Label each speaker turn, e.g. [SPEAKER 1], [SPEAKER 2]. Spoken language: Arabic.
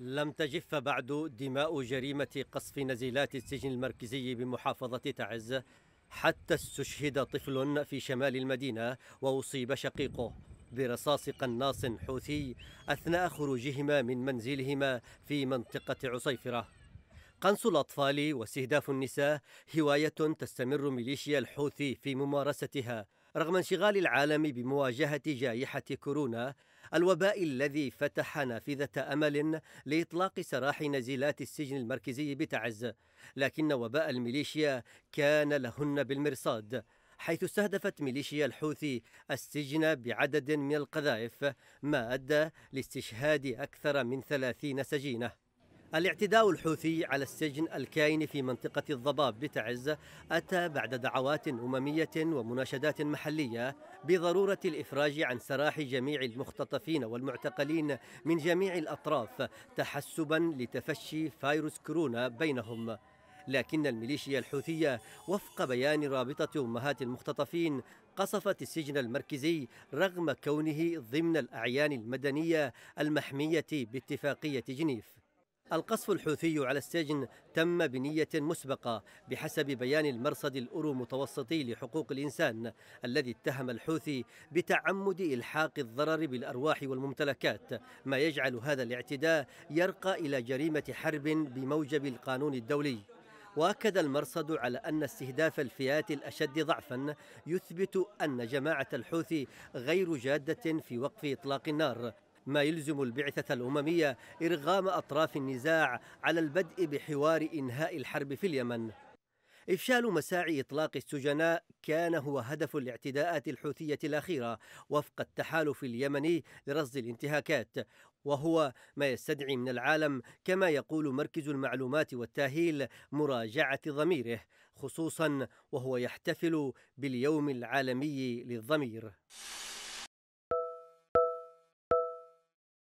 [SPEAKER 1] لم تجف بعد دماء جريمة قصف نزيلات السجن المركزي بمحافظة تعز حتى استشهد طفل في شمال المدينة وأصيب شقيقه برصاص قناص حوثي أثناء خروجهما من منزلهما في منطقة عصيفرة قنص الأطفال واستهداف النساء هواية تستمر ميليشيا الحوثي في ممارستها رغم انشغال العالم بمواجهة جائحة كورونا الوباء الذي فتح نافذة أمل لإطلاق سراح نزيلات السجن المركزي بتعز لكن وباء الميليشيا كان لهن بالمرصاد حيث استهدفت ميليشيا الحوثي السجن بعدد من القذائف ما أدى لاستشهاد أكثر من ثلاثين سجينة الاعتداء الحوثي على السجن الكاين في منطقة الضباب بتعز أتى بعد دعوات أممية ومناشدات محلية بضرورة الإفراج عن سراح جميع المختطفين والمعتقلين من جميع الأطراف تحسبا لتفشي فيروس كورونا بينهم لكن الميليشيا الحوثية وفق بيان رابطة أمهات المختطفين قصفت السجن المركزي رغم كونه ضمن الأعيان المدنية المحمية باتفاقية جنيف القصف الحوثي على السجن تم بنية مسبقة بحسب بيان المرصد الأورو متوسطي لحقوق الإنسان الذي اتهم الحوثي بتعمد إلحاق الضرر بالأرواح والممتلكات ما يجعل هذا الاعتداء يرقى إلى جريمة حرب بموجب القانون الدولي واكد المرصد على ان استهداف الفئات الاشد ضعفا يثبت ان جماعه الحوثي غير جاده في وقف اطلاق النار ما يلزم البعثة الأممية إرغام أطراف النزاع على البدء بحوار إنهاء الحرب في اليمن إفشال مساعي إطلاق السجناء كان هو هدف الاعتداءات الحوثية الأخيرة وفق التحالف اليمني لرصد الانتهاكات وهو ما يستدعي من العالم كما يقول مركز المعلومات والتاهيل مراجعة ضميره خصوصا وهو يحتفل باليوم العالمي للضمير